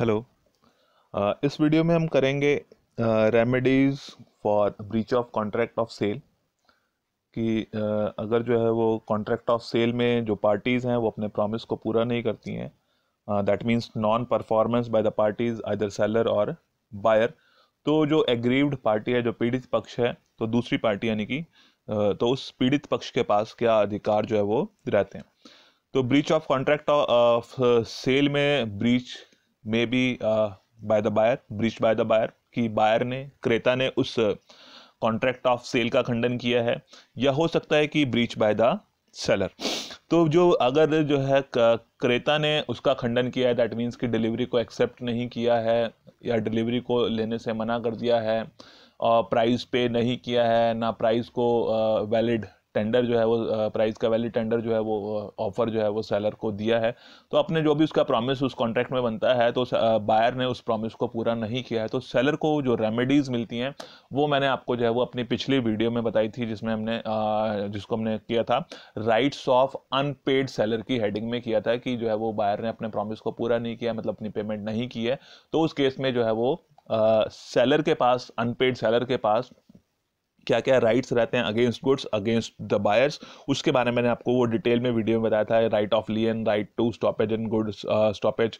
hello uh, इस video में हम करेंगे remedies for breach of contract of sale कि uh, अगर जो है वो कॉन्ट्रैक्ट ऑफ सेल में जो पार्टीज़ हैं वो अपने प्रॉमिस को पूरा नहीं करती हैं that means non performance by the parties either seller और बायर तो जो एग्रीव्ड पार्टी है जो पीड़ित पक्ष है तो दूसरी पार्टी यानी कि uh, तो उस पीड़ित पक्ष के पास क्या अधिकार जो है वो रहते हैं तो breach of contract of sale में breach may be by the buyer breach by the buyer कि बायर ने क्रेता ने उस कॉन्ट्रैक्ट ऑफ सेल का खंडन किया है या हो सकता है कि ब्रीच बाय द सेलर तो जो अगर जो है क्रेता ने उसका खंडन किया है दैट मीन्स कि डिलीवरी को एक्सेप्ट नहीं किया है या डिलीवरी को लेने से मना कर दिया है और प्राइस पे नहीं किया है ना प्राइस को वैलिड uh, टेंडर जो है वो प्राइस का वैलिड टेंडर जो है वो ऑफर जो है वो सेलर को दिया है तो अपने जो भी उसका प्रॉमिस उस कॉन्ट्रैक्ट में बनता है तो बायर ने उस प्रॉमिस को पूरा नहीं किया है तो सेलर को जो रेमेडीज़ मिलती हैं वो मैंने आपको जो है वो अपनी पिछली वीडियो में बताई थी जिसमें हमने जिसको हमने किया था राइट्स ऑफ अनपेड सेलर की हेडिंग में किया था कि जो है वो बायर ने अपने प्रॉमिस को पूरा नहीं किया मतलब अपनी पेमेंट नहीं की है तो उस केस में जो है वो सेलर के पास अनपेड सेलर के पास क्या क्या राइट्स रहते हैं against goods against the buyers उसके बारे में मैंने आपको वो डिटेल में वीडियो में बताया था right of lien right to stoppage in goods stoppage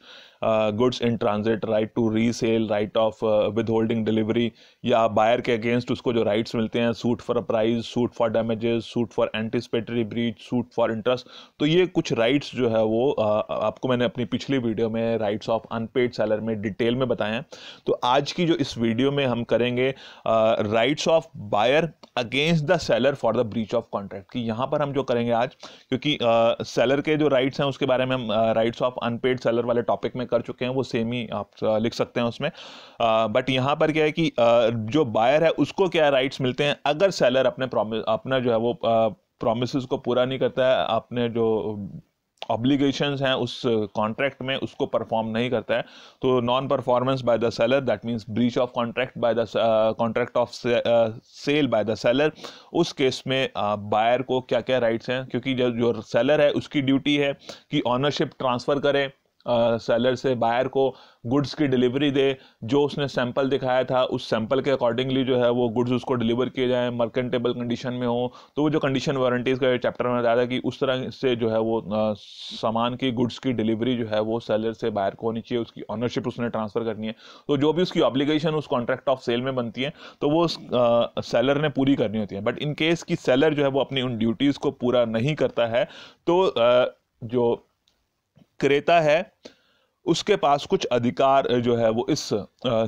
goods in transit right to resale right of withholding delivery या बायर के अगेंस्ट उसको जो राइट्स मिलते हैं suit for a price suit for damages suit for anticipatory breach suit for interest तो ये कुछ rights जो है वो uh, आपको मैंने अपनी पिछली वीडियो में राइट्स ऑफ अनपेड सैलर में डिटेल में बताया तो आज की जो इस वीडियो में हम करेंगे rights of buyer affair against the seller for the breach of contract कि यहाँ पर हम जो करेंगे आज क्योंकि सेलर uh, के जो राइट्स हैं उसके बारे में हम राइट्स ऑफ अनपेड सेलर वाले टॉपिक में कर चुके हैं वो सेम ही आप लिख सकते हैं उसमें बट uh, यहाँ पर क्या है कि uh, जो बायर है उसको क्या राइट्स मिलते हैं अगर सेलर अपने अपना जो है वो uh, प्रोमिस को पूरा नहीं करता है आपने जो ऑब्लिगेशन हैं उस कॉन्ट्रैक्ट uh, में उसको परफॉर्म नहीं करता है तो non performance by the seller that means breach of contract by the contract of sale by the seller उस केस में बायर uh, को क्या क्या राइट्स हैं क्योंकि जो जो सेलर है उसकी ड्यूटी है कि ऑनरशिप ट्रांसफ़र करें सेलर से बायर को गुड्स की डिलीवरी दे जो उसने सैंपल दिखाया था उस सैंपल के अकॉर्डिंगली जो है वो गुड्स उसको डिलीवर किए जाएँ मर्केंटेबल कंडीशन में हो तो वो जो कंडीशन वारंटीज़ का चैप्टर में बताया था कि उस तरह से जो है वो सामान की गुड्स की डिलीवरी जो है वो सेलर से बायर को होनी चाहिए उसकी ऑनरशिप उसने ट्रांसफ़र करनी है तो जो भी उसकी ऑब्लिगेशन उस कॉन्ट्रैक्ट ऑफ सेल में बनती है तो वो उस सेलर ने पूरी करनी होती है बट इन केस की सेलर जो है वो अपनी उन ड्यूटीज़ को पूरा नहीं करता है तो जो क्रेता है उसके पास कुछ अधिकार जो है वो इस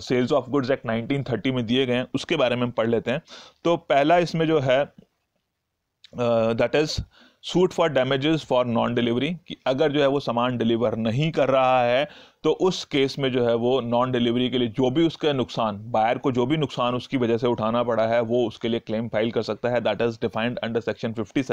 सेल्स ऑफ गुड्स एक्ट 1930 में दिए गए हैं उसके बारे में हम पढ़ लेते हैं तो पहला इसमें जो है that is suit for damages for non delivery कि अगर जो है वो सामान डिलीवर नहीं कर रहा है तो उस केस में जो है वो नॉन डिलीवरी के लिए जो भी उसका नुकसान बायर को जो भी नुकसान उसकी वजह से उठाना पड़ा है वो उसके लिए क्लेम फाइल कर सकता है that is defined under section 57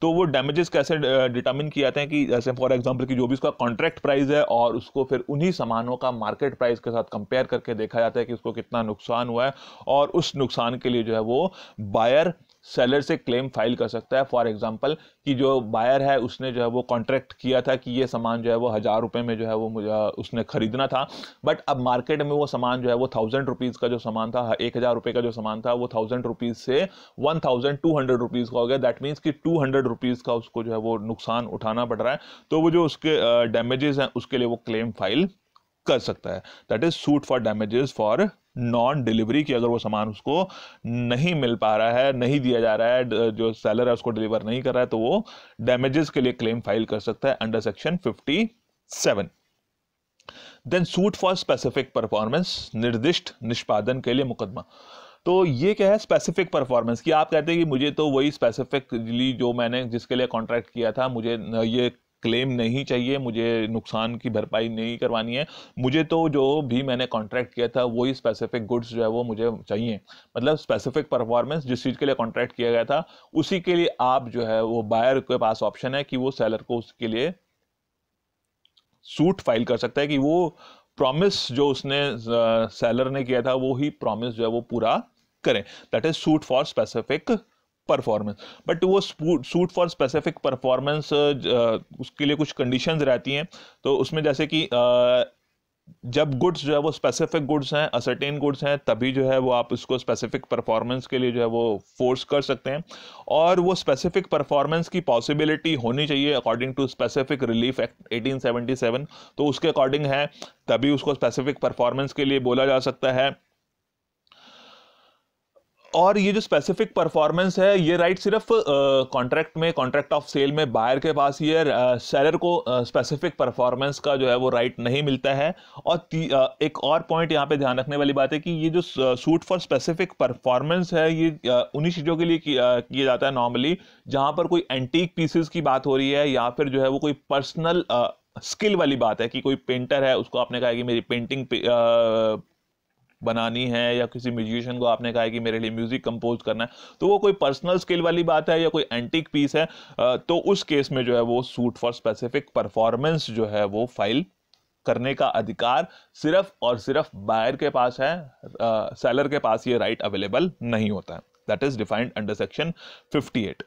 तो वो डैमेजेस कैसे डिटर्मिन किए जाते हैं कि जैसे फॉर एग्जांपल कि जो भी उसका कॉन्ट्रैक्ट प्राइस है और उसको फिर उन्हीं सामानों का मार्केट प्राइस के साथ कंपेयर करके देखा जाता है कि उसको कितना नुकसान हुआ है और उस नुकसान के लिए जो है वो बायर सेलर से क्लेम फाइल कर सकता है फॉर एग्जांपल कि जो बायर है उसने जो है वो कॉन्ट्रैक्ट किया था कि ये सामान जो है वो हज़ार रुपये में जो है वो मुझे उसने ख़रीदना था बट अब मार्केट में वो सामान जो है वो थाउजेंड रुपीज़ का जो सामान था एक हज़ार रुपये का जो सामान था वो थाउजेंड रुपीज़ से one thousand two hundred rupees का हो गया दैट मीन्स कि टू हंड्रेड रुपीज़ का उसको जो है वो नुकसान उठाना पड़ रहा है तो वो जो उसके डैमेजेस हैं उसके लिए वो क्लेम फाइल कर सकता है that is suit for damages for non delivery की अगर वो सामान उसको नहीं मिल पा रहा है नहीं दिया जा रहा है जो सेलर है उसको डिलीवर नहीं कर रहा है तो वो डैमेजेस के लिए क्लेम फाइल कर सकता है under section fifty seven then suit for specific performance निर्दिष्ट निष्पादन के लिए मुकदमा तो ये क्या है स्पेसिफिक परफॉर्मेंस कि आप कहते हैं कि मुझे तो वही स्पेसिफिकली जो मैंने जिसके लिए कॉन्ट्रैक्ट किया था मुझे ये क्लेम नहीं चाहिए मुझे नुकसान की भरपाई नहीं करवानी है मुझे तो जो भी मैंने कॉन्ट्रैक्ट किया था वही स्पेसिफिक गुड्स जो है वो मुझे चाहिए मतलब स्पेसिफिक परफॉर्मेंस जिस चीज़ के लिए कॉन्ट्रैक्ट किया गया था उसी के लिए आप जो है वो बायर के पास ऑप्शन है कि वो सेलर को उसके लिए सूट फाइल कर सकता है कि वो प्रॉमिस जो उसने सेलर ने किया था वो ही प्रॉमिस जो है वो पूरा करें that is suit for specific performance but वो सूट फॉर स्पेसिफिक परफॉर्मेंस उसके लिए कुछ कंडीशंस रहती हैं तो उसमें जैसे कि uh, जब गुड्स जो है वो स्पेसिफिक गुड्स हैं असर्टेन गुड्स हैं तभी जो है वो आप उसको स्पेसिफिक परफॉर्मेंस के लिए जो है वो फोर्स कर सकते हैं और वो स्पेसिफिक परफॉर्मेंस की पॉसिबिलिटी होनी चाहिए according to specific relief act 1877 तो उसके अकॉर्डिंग है तभी उसको स्पेसिफिक परफॉर्मेंस के लिए बोला जा सकता है और ये जो स्पेसिफिक परफॉर्मेंस है ये राइट सिर्फ कॉन्ट्रैक्ट में कॉन्ट्रैक्ट ऑफ सेल में बायर के पास ये सेलर को स्पेसिफिक परफॉर्मेंस का जो है वो राइट नहीं मिलता है और uh, एक और पॉइंट यहाँ पे ध्यान रखने वाली बात है कि ये जो सूट फॉर स्पेसिफिक परफॉर्मेंस है ये uh, उन्हीं चीज़ों के लिए किया uh, जाता है नॉर्मली जहाँ पर कोई एंटीक पीसेस की बात हो रही है या फिर जो है वो कोई पर्सनल स्किल वाली बात है कि कोई पेंटर है उसको आपने कहा कि मेरी पेंटिंग पे, बनानी है या किसी म्यूजिशियन को आपने कहा है कि मेरे लिए म्यूजिक कंपोज करना है तो वो कोई पर्सनल स्किल वाली बात है या कोई एंटिक पीस है तो उस केस में जो है वो सूट फॉर स्पेसिफिक परफॉर्मेंस जो है वो फाइल करने का अधिकार सिर्फ और सिर्फ बायर के पास है सेलर के पास ये राइट अवेलेबल नहीं होता है that is defined under section fifty eight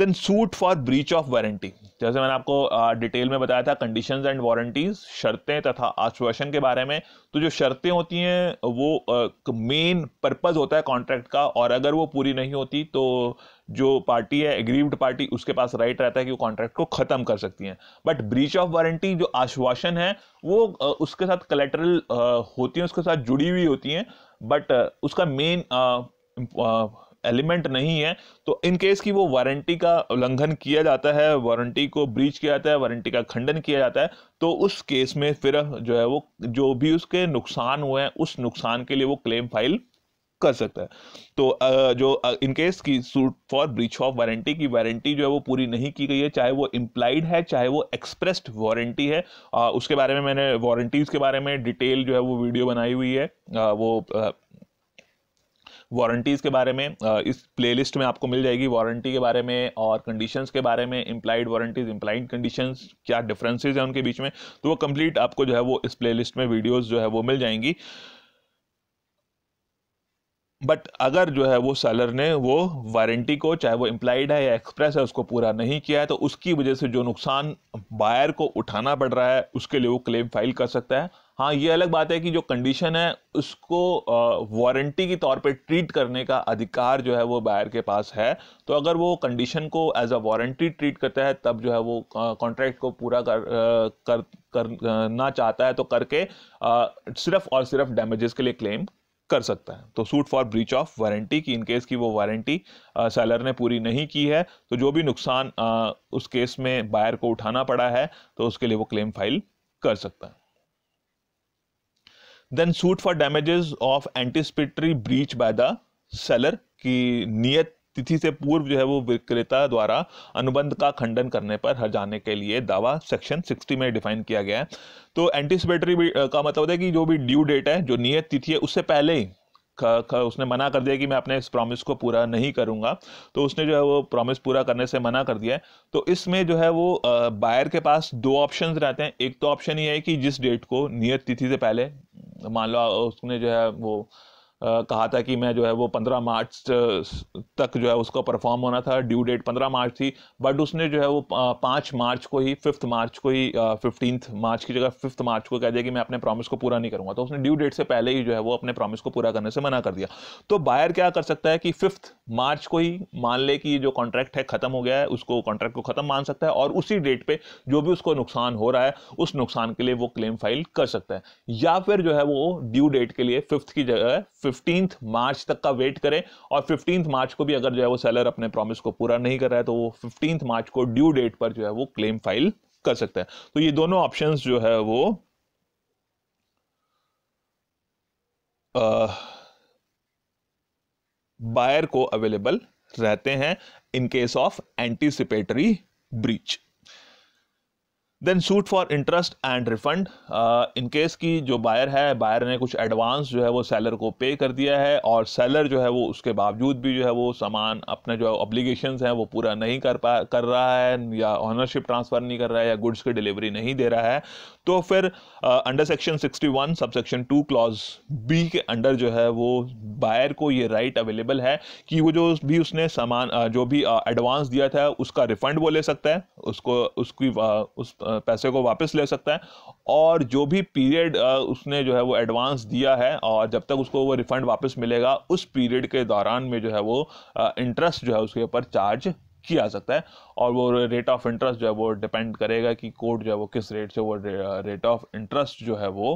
then suit for breach of warranty जैसे मैंने आपको डिटेल में बताया था कंडीशन एंड वारंटीज शर्तें तथा आश्वासन के बारे में तो जो शर्तें होती हैं वो मेन पर्पज़ होता है कॉन्ट्रैक्ट का और अगर वो पूरी नहीं होती तो जो पार्टी है एग्रीव्ड पार्टी उसके पास राइट रहता है कि वो कॉन्ट्रैक्ट को ख़त्म कर सकती हैं बट ब्रीच ऑफ वारंटी जो आश्वासन है वो उसके साथ कलेटरल होती हैं उसके साथ जुड़ी हुई होती हैं बट उसका मेन एलिमेंट नहीं है तो इन केस की वो वारंटी का उल्लंघन किया जाता है वारंटी को ब्रीच किया जाता है वारंटी का खंडन किया जाता है तो उस केस में फिर जो है वो जो भी उसके नुकसान हुए हैं उस नुकसान के लिए वो क्लेम फाइल कर सकता है तो जो इनकेस की suit for breach of warranty की वारंटी जो है वो पूरी नहीं की गई है चाहे वो इम्प्लाइड है चाहे वो एक्सप्रेस्ड वारंटी है उसके बारे में मैंने वारंटीज के बारे में डिटेल जो है वो वीडियो बनाई हुई है वो वारंटीज़ के बारे में इस प्लेलिस्ट में आपको मिल जाएगी वारंटी के बारे में और कंडीशंस के बारे में इम्प्लाइड वारंटीज़ इम्प्लाइड कंडीशंस क्या डिफरेंसेस हैं उनके बीच में तो वो कंप्लीट आपको जो है वो इस प्लेलिस्ट में वीडियोज़ जो है वो मिल जाएंगी बट अगर जो है वो सेलर ने वो वारंटी को चाहे वो इम्प्लाइड है या एक्सप्रेस है उसको पूरा नहीं किया है तो उसकी वजह से जो नुकसान बायर को उठाना पड़ रहा है उसके लिए वो क्लेम फाइल कर सकता है हाँ ये अलग बात है कि जो कंडीशन है उसको वारंटी की तौर पे ट्रीट करने का अधिकार जो है वो बायर के पास है तो अगर वो कंडीशन को एज अ वारंटी ट्रीट करता है तब जो है वो कॉन्ट्रैक्ट को पूरा कर कर करना चाहता है तो करके आ, सिर्फ और सिर्फ डैमेजेस के लिए क्लेम कर सकता है तो suit for breach of warranty की इन केस की वो वारंटी सेलर ने पूरी नहीं की है तो जो भी नुकसान आ, उस केस में बायर को उठाना पड़ा है तो उसके लिए वो क्लेम फाइल कर सकता है then suit for damages of anticipatory breach by the seller की नियत तिथि से पूर्व जो है वो विक्रेता द्वारा अनुबंध का खंडन करने पर हर जाने के लिए दावा सेक्शन 60 में डिफाइन किया गया है तो एंटिसिपेटरी का मतलब है कि जो भी ड्यू डेट है जो नियत तिथि है उससे पहले ही खा, खा, उसने मना कर दिया कि मैं अपने इस प्रॉमिस को पूरा नहीं करूंगा तो उसने जो है वो प्रॉमिस पूरा करने से मना कर दिया है तो इसमें जो है वो बायर के पास दो ऑप्शंस रहते हैं एक तो ऑप्शन ये है कि जिस डेट को नियत तिथि से पहले मान लो उसने जो है वो कहा था कि मैं जो है वो पंद्रह मार्च तक जो है उसको परफॉर्म होना था ड्यू डेट पंद्रह मार्च थी बट उसने जो है वो पाँच मार्च को ही फिफ्थ मार्च को ही फिफ्टीन मार्च की जगह फिफ्थ मार्च को कह दिया कि मैं अपने प्रॉमिस को पूरा नहीं करूँगा तो उसने ड्यू डेट से पहले ही जो है वो अपने प्रॉमिस को पूरा करने से मना कर दिया तो बायर क्या कर सकता है कि फिफ्थ मार्च को ही मान ले कि जो कॉन्ट्रैक्ट है ख़त्म हो गया है उसको कॉन्ट्रैक्ट को ख़त्म मान सकता है और उसी डेट पर जो भी उसको नुकसान हो रहा है उस नुकसान के लिए वो क्लेम फाइल कर सकता है या फिर जो है वो ड्यू डेट के लिए फिफ्थ की जगह फिफ्थ फिफ्टीन मार्च तक का वेट करें और फिफ्टींथ मार्च को भी अगर जो है वो सेलर अपने प्रॉमिस को पूरा नहीं कर रहा है तो वो फिफ्टींथ मार्च को ड्यू डेट पर जो है वो क्लेम फाइल कर सकते हैं तो ये दोनों ऑप्शन जो है वो बायर को अवेलेबल रहते हैं in case of anticipatory breach then suit for interest and refund in case की जो बायर है बायर ने कुछ एडवांस जो है वो सेलर को पे कर दिया है और सेलर जो है वो उसके बावजूद भी जो है वो सामान अपने जो ऑब्लिगेशन हैं वो पूरा नहीं कर पा कर रहा है या ऑनरशिप ट्रांसफ़र नहीं कर रहा है या गुड्स की डिलीवरी नहीं दे रहा है तो फिर under section one sub section two clause B के अंडर जो है वो बायर को ये राइट अवेलेबल है कि वो जो भी उसने सामान uh, जो भी एडवांस uh, दिया था उसका रिफंड वो ले सकता है उसको उसकी uh, उस पैसे को वापस ले सकता है और जो भी पीरियड उसने जो है वो एडवांस दिया है और जब तक उसको वो रिफंड वापस मिलेगा उस पीरियड के दौरान में जो है वो इंटरेस्ट जो है उसके ऊपर चार्ज किया सकता है और वो रेट ऑफ इंटरेस्ट जो है वो डिपेंड करेगा कि कोर्ट जो है वो किस रेट से वो रेट ऑफ इंटरेस्ट जो है वो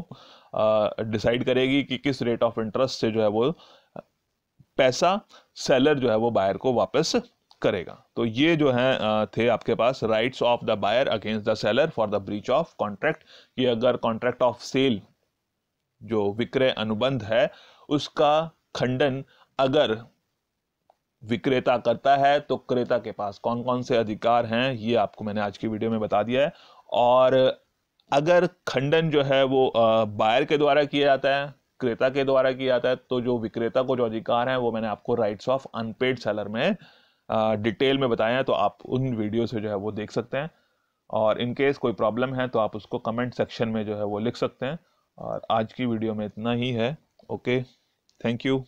डिसाइड करेगी कि किस रेट ऑफ इंटरेस्ट से जो है वो पैसा सेलर जो है वो बायर को वापस करेगा तो ये जो है थे आपके पास rights of the buyer against the seller for the breach of contract कि अगर कॉन्ट्रैक्ट ऑफ सेल जो विक्रय अनुबंध है उसका खंडन अगर विक्रेता करता है तो क्रेता के पास कौन कौन से अधिकार हैं ये आपको मैंने आज की वीडियो में बता दिया है और अगर खंडन जो है वो बायर के द्वारा किया जाता है क्रेता के द्वारा किया जाता है तो जो विक्रेता को जो अधिकार है वो मैंने आपको राइट्स ऑफ अनपेड सेलर में डिटेल में बताया है तो आप उन वीडियो से जो है वो देख सकते हैं और इन केस कोई प्रॉब्लम है तो आप उसको कमेंट सेक्शन में जो है वो लिख सकते हैं और आज की वीडियो में इतना ही है ओके थैंक यू